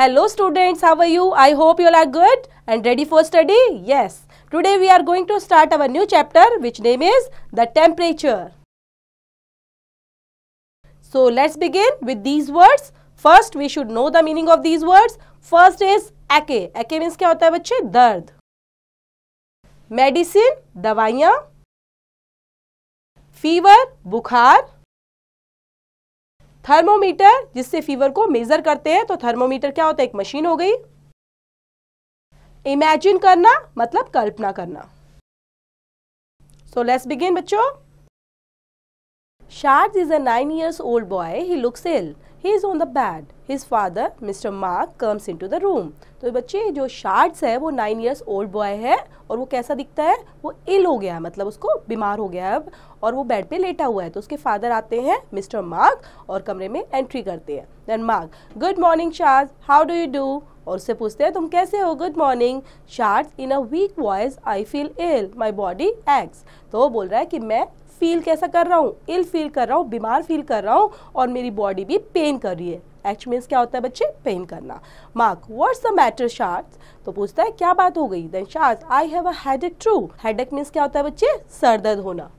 Hello students, how are you? I hope you all are good and ready for study? Yes. Today we are going to start our new chapter which name is the temperature. So let's begin with these words. First we should know the meaning of these words. First is ache. Ache means क्या होता है बच्चे दर्द Medicine, दवाइयाँ Fever, बुखार thermometer जिससे fever को major करते हैं तो थर्मोमीटर क्या होता है एक मशीन हो गई इमेजिन करना मतलब कल्पना करना सो लेट्स बिगिन बच्चों Schatz is a nine years old boy he looks ill he is on the bed his father Mister Mark comes into the room तो बच्चे जो शार्ट्स है वो नाइन ईयर्स ओल्ड बॉय है और वो कैसा दिखता है वो इल हो गया है मतलब उसको बीमार हो गया है अब और वो बेड पे लेटा हुआ है तो उसके फादर आते हैं मिस्टर मार्क और कमरे में एंट्री करते हैं then Mark good morning Schatz how do you do और उससे पूछते हैं तुम कैसे हो good morning Schatz in a weak voice I feel ill my body aches तो वो बोल रहा है कि मैं फील कैसा कर रहा हूँ इल फील कर रहा हूँ बीमार फील कर रहा हूँ और मेरी बॉडी भी पेन कर रही है एच मीन्स क्या होता है बच्चे पेन करना Mark what's the matter Schatz तो पूछता है क्या बात हो गई देन शार्ट आई हैव अड एक ट्रू हेड एक क्या होता है बच्चे सर दर्द होना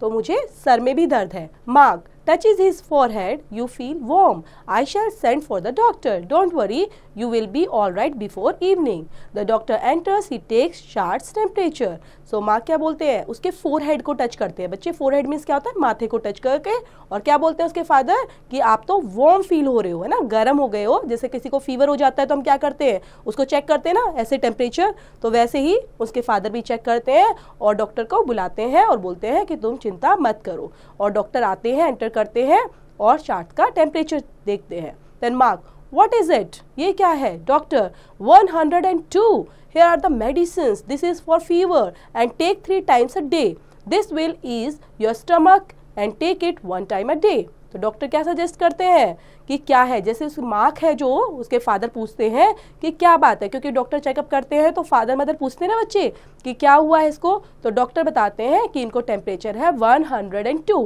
तो मुझे सर में भी दर्द है Mark touches his forehead, you feel warm. I shall send for the doctor. Don't worry, you will be all right before evening. The doctor enters, he takes Shard's temperature. So माँ kya bolte hai uske forehead ko touch karte hai bacche forehead means kya hota hai mathe ko touch karke aur kya bolte hai uske father ki aap to warm feel ho rahe ho hai na garam ho gaye ho jaise kisi ko fever ho jata hai to hum kya karte hai usko check karte hai na aise temperature to वैसे ही उसके father भी check करते हैं और doctor को बुलाते हैं और बोलते हैं कि तुम चिंता मत करो और डॉक्टर आते हैं एंटर मेजर करते हैं और चार्ट का टेम्परेचर देखते हैं then Mark what is it ये क्या है doctor one hundred and two here are the medicine this is for fever and take three times a day this will ease your stomach and take it one time a day तो doctor क्या suggest करते हैं कि क्या है जैसे उस mark है जो उसके फादर पूछते हैं कि क्या बात है क्योंकि डॉक्टर चेकअप करते हैं तो फादर मदर पूछते हैं ना बच्चे कि क्या हुआ है इसको तो डॉक्टर बताते हैं कि इनको टेम्परेचर है वन हंड्रेड एंड टू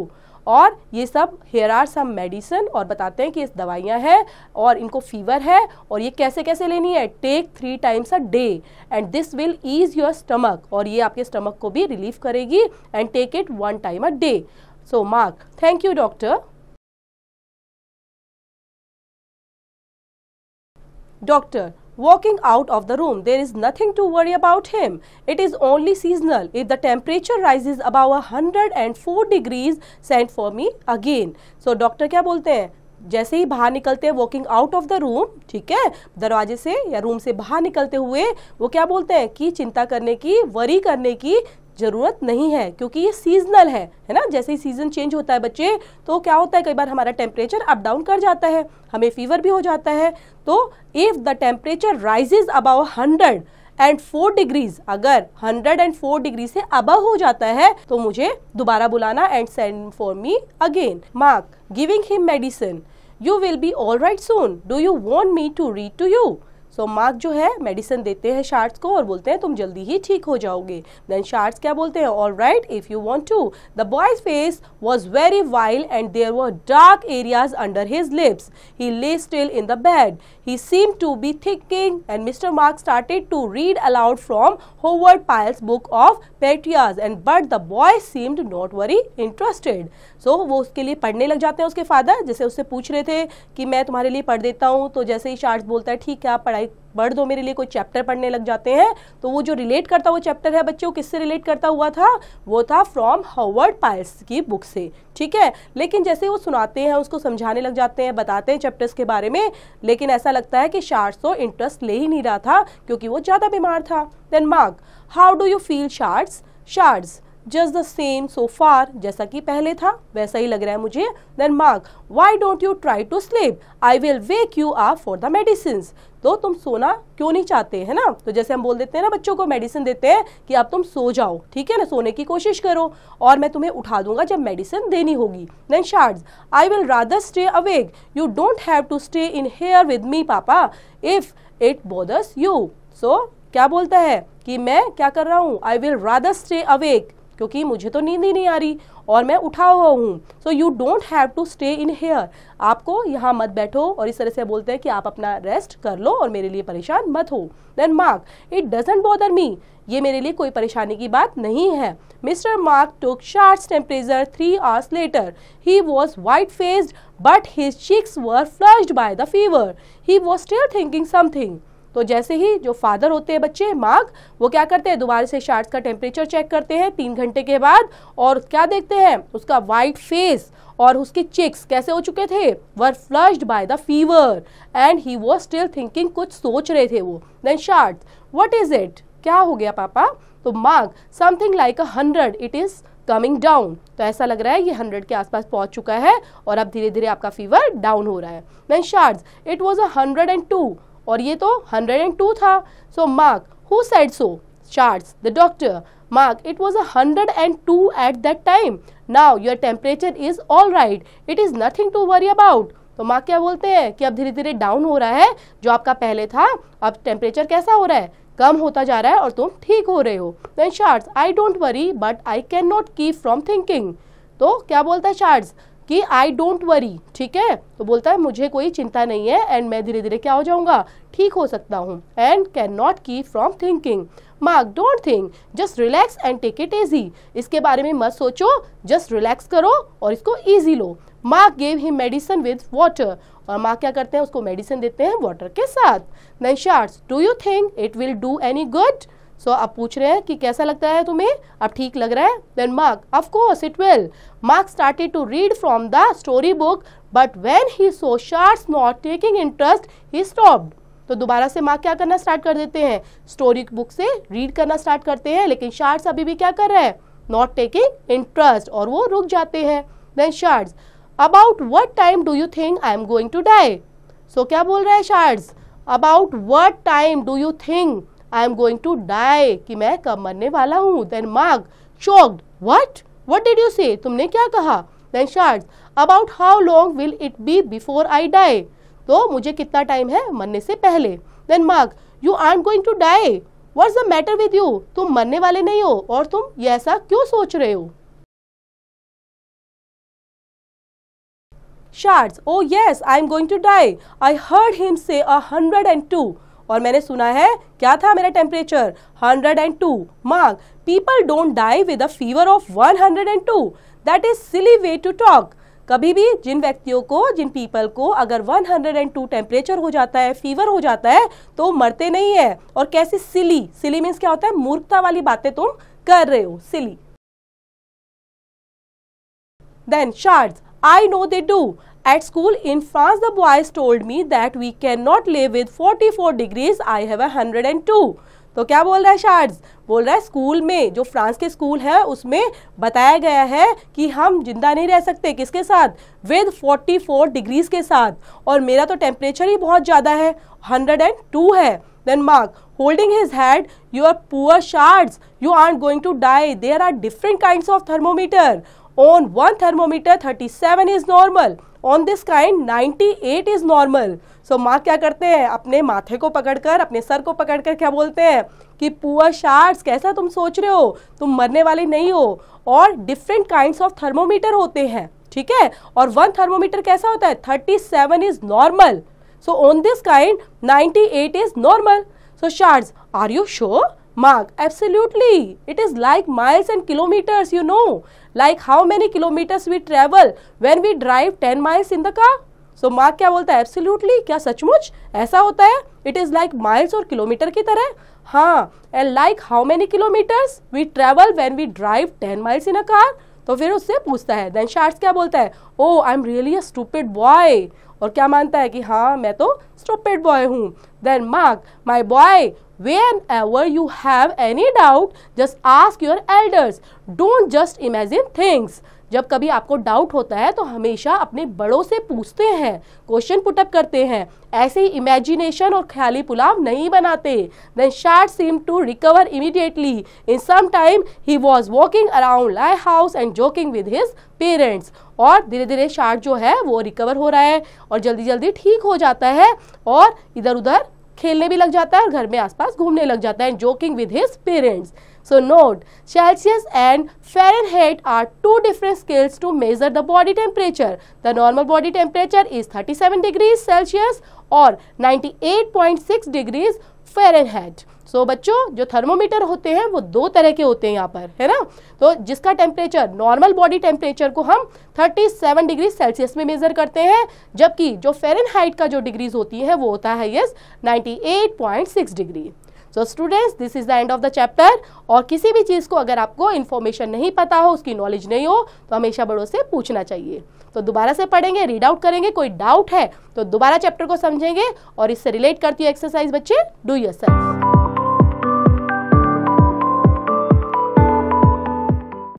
और ये सब हेयर आर सम मेडिसिन और बताते हैं कि इस दवाइयाँ हैं और इनको फीवर है और ये कैसे कैसे लेनी है take three times a day and this will ease your stomach और ये आपके स्टमक को भी रिलीफ करेगी and take it one time a day so Mark thank you doctor doctor walking out of the room. There is nothing to worry about him. It is only seasonal. If the temperature rises above 104 degrees, send for me again. So doctor kya bolte hain जैसे ही बाहर निकलते हैं walking out of the room ठीक है दरवाजे से या room से बाहर निकलते हुए वो क्या बोलते हैं कि चिंता करने की वरी करने की ज़रूरत नहीं है क्योंकि ये सीजनल है है ना जैसे ही सीज़न चेंज होता है बच्चे तो क्या होता है कई बार हमारा टेम्परेचर अप डाउन कर जाता है हमें फीवर भी हो जाता है तो if the temperature rises above hundred and four degrees अगर हंड्रेड एंड फोर डिग्री से अब हो जाता है तो मुझे दोबारा बुलाना and send for me again Mark giving him medicine you will be all right son do you want me to read to you so so, Mark जो है मेडिसिन देते हैं शार्ट्स को और बोलते हैं तुम जल्दी ही ठीक हो जाओगे देन शार्ट्स क्या बोलते हैं all right if you want to the boy's face was very wild and there were dark areas under his lips he lay still in the bed he seem to be thinking and Mister Mark started to read aloud from Howard Pyle's book of pirates and but the boy seemed not very interested so वो उसके लिए पढ़ने लग जाते हैं उसके father जैसे उससे पूछ रहे थे कि मैं तुम्हारे लिए पढ़ देता हूँ तो जैसे ही शार्ट्स बोलता है ठीक है आप पढ़ाई चाहे पढ़ दो मेरे लिए कोई चैप्टर पढ़ने लग जाते हैं तो वो जो रिलेट करता हुआ चैप्टर है बच्चे वो किससे रिलेट करता हुआ था वो था फ्रॉम हॉवर्ड पायस की बुक से ठीक है लेकिन जैसे वो सुनाते हैं उसको समझाने लग जाते हैं बताते हैं चैप्टर्स के बारे में लेकिन ऐसा लगता है कि शार्ट तो इंटरेस्ट ले ही नहीं रहा था क्योंकि वो ज़्यादा बीमार था then Mark how do you feel Schatz Schatz just the same so far जैसा कि पहले था वैसा ही लग रहा है मुझे then Mark why don't you try to sleep I will wake you up for the medicine तो तुम सोना क्यों नहीं चाहते है ना तो जैसे हम बोल देते हैं ना बच्चों को मेडिसिन देते हैं कि आप तुम सो जाओ ठीक है ना सोने की कोशिश करो और मैं तुम्हें उठा दूंगा जब मेडिसिन देनी होगी then Schatz I will rather stay awake you don't have to stay in here with me papa if it bothers you so क्या बोलता है कि मैं क्या कर रहा हूँ I will rather stay awake क्योंकि मुझे तो नींद ही नहीं आ रही और मैं उठा हुआ हूँ so you don't have to stay in here आपको यहाँ मत बैठो और इस तरह से बोलते हैं कि आप अपना रेस्ट कर लो और मेरे लिए परेशान मत हो then Mark it doesn't bother me ये मेरे लिए कोई परेशानी की बात नहीं है Mister Mark took Schatz temperature three hours later he was white faced but his cheeks were flushed by the fever he was still thinking something तो जैसे ही जो फादर होते हैं बच्चे माग वो क्या करते हैं दोबारा से शार्ट्स का टेम्परेचर चेक करते हैं तीन घंटे के बाद और क्या देखते हैं उसका वाइट फेस और उसके चिक्स कैसे हो चुके थे were flushed by the fever and he was still thinking कुछ सोच रहे थे वो then Schatz what is it क्या हो गया पापा तो Mark something like a hundred it is coming down तो ऐसा लग रहा है ये हंड्रेड के आसपास पहुंच चुका है और अब धीरे धीरे आपका फीवर डाउन हो रहा है then Schatz it was a hundred and two और ये तो 102 था so Mark who said so Charles the doctor Mark, it was 102 at that time now your temperature is all right it is nothing to worry about तो Mark क्या बोलते हैं कि अब धीरे धीरे डाउन हो रहा है जो आपका पहले था अब टेम्परेचर कैसा हो रहा है कम होता जा रहा है और तुम ठीक हो रहे हो then Schatz I don't worry but I can not keep from thinking तो क्या बोलता है शार्ट्स कि आई डोंट वरी ठीक है तो बोलता है मुझे कोई चिंता नहीं है एंड मैं धीरे धीरे क्या हो जाऊंगा ठीक हो सकता हूँ and can not keep from thinking Mark don't think just relax and take it easy इसके बारे में मत सोचो जस्ट रिलैक्स करो और इसको ईजी लो Mark gave he medicine with water और माँ क्या करते हैं उसको मेडिसिन देते हैं वाटर के साथ Schatz do you think it will do any good so so, आप पूछ रहे हैं कि कैसा लगता है तुम्हें अब ठीक लग रहा है then Mark of course it will Mark started to read from the story book but when he saw Schatz not taking interest he stopped तो दोबारा से मार्क क्या करना स्टार्ट कर देते हैं स्टोरी बुक से रीड करना स्टार्ट करते हैं लेकिन शार्ट्स अभी भी क्या कर रहे हैं नॉट टेकिंग इंटरेस्ट और वो रुक जाते हैं then Schatz about what time do you think I am going to die so क्या बोल रहे हैं Schatz about what time do you think I am going to die कि मैं कब मरने वाला हूँ देन मार्ग चौकड what what did you say तुमने क्या कहा then Schatz about how long will it be before I die तो मुझे कितना टाइम है मरने से पहले then Mark you are going to die what's the matter with you तुम मरने वाले नहीं हो और तुम ये ऐसा क्यों सोच रहे हो Shards, oh yes, I am going to die. I heard him say a hundred and two. और मैंने सुना है क्या था मेरा temperature 102 Mark people don't die with a fever of 102 that is silly way to talk कभी भी जिन व्यक्तियों को जिन पीपल को अगर 102 टेम्परेचर हो जाता है फीवर हो जाता है तो मरते नहीं है और कैसे सिली सिली मीन्स क्या होता है मूर्खता वाली बातें तुम कर रहे हो silly then Schatz I know they do. At school in France, the boys told me that we cannot live with 44 degrees. I have a 102. तो क्या बोल रहा है शार्ड्स बोल रहा है स्कूल में जो फ्रांस के स्कूल है उसमें बताया गया है कि हम जिंदा नहीं रह सकते किसके साथ विद 44 डिग्रीज के साथ और मेरा तो टेम्परेचर ही बहुत ज़्यादा है 102 है then Mark holding his head you are poor Schatz you are going to die there are different kind of thermometer On one thermometer, 37 is normal. On this kind 98 is normal so माँ क्या करते हैं अपने माथे को पकड़कर अपने sir को पकड़कर क्या बोलते हैं कि पुअर शार्ट्स कैसा तुम सोच रहे हो तुम मरने वाले नहीं हो और डिफरेंट काइंड ऑफ थर्मोमीटर होते हैं ठीक है और वन थर्मोमीटर कैसा होता है 37 is normal so on this kind 98 is normal so Schatz are you sure mark absolutely it is like miles and kilometers you know like how many kilometers we travel when we drive 10 miles in the car so mark क्या बोलता है absolutely क्या सचमुच ऐसा होता है it is like miles और kilometre की तरह हाँ and like how many kilometers we travel when we drive 10 miles in a car तो फिर उससे पूछता है देन शार्ट्स क्या बोलता है oh I am really a stupid boy और क्या मानता है कि हाँ मैं तो स्टोपेड बॉय हूँ then Mark my boy whenever you have any doubt just ask your elders don't just imagine things जब कभी आपको डाउट होता है तो हमेशा अपने बड़ों से पूछते हैं क्वेश्चन पुटअप करते हैं ऐसे ही इमेजिनेशन और ख्याली पुलाव नहीं बनाते then Schatz seem to recover immediately in some time he was walking around लाई house and joking with his parents और धीरे धीरे शार्ट जो है वो रिकवर हो रहा है और जल्दी जल्दी ठीक हो जाता है और इधर उधर खेलने भी लग जाता है और घर में आसपास घूमने लग जाता है joking with his parents so note Celsius and Fahrenheit are two different scales to measure the body temperature the normal body temperature is thirty degrees Celsius और ninety degree Fahrenheit so so, बच्चों जो thermometer होते हैं वो दो तरह के होते हैं यहाँ पर है ना तो जिसका टेम्परेचर नॉर्मल बॉडी टेम्परेचर को हम 37 डिग्री सेल्सियस में मेजर करते हैं जबकि जो फ़ारेनहाइट का जो डिग्रीज होती है वो होता है yes 98.6 degree so students this is the end of the chapter और किसी भी चीज़ को अगर आपको इन्फॉर्मेशन नहीं पता हो उसकी नॉलेज नहीं हो तो हमेशा बड़ों से पूछना चाहिए तो दोबारा से पढ़ेंगे रीड आउट करेंगे कोई डाउट है तो दोबारा चैप्टर को समझेंगे और इससे रिलेट करती है एक्सरसाइज बच्चे डू यर सेल्फ